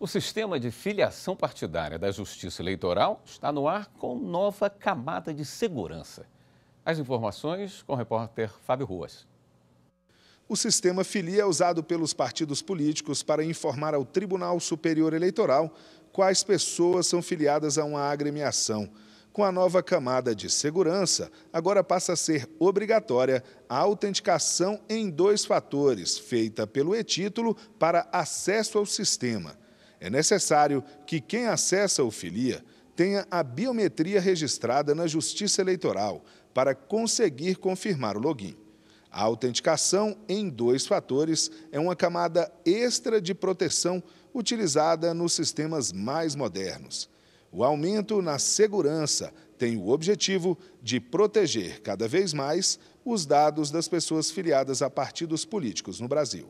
O sistema de filiação partidária da Justiça Eleitoral está no ar com nova camada de segurança. As informações com o repórter Fábio Ruas. O sistema filia é usado pelos partidos políticos para informar ao Tribunal Superior Eleitoral quais pessoas são filiadas a uma agremiação. Com a nova camada de segurança, agora passa a ser obrigatória a autenticação em dois fatores, feita pelo e-título para acesso ao sistema é necessário que quem acessa o Filia tenha a biometria registrada na Justiça Eleitoral para conseguir confirmar o login. A autenticação em dois fatores é uma camada extra de proteção utilizada nos sistemas mais modernos. O aumento na segurança tem o objetivo de proteger cada vez mais os dados das pessoas filiadas a partidos políticos no Brasil.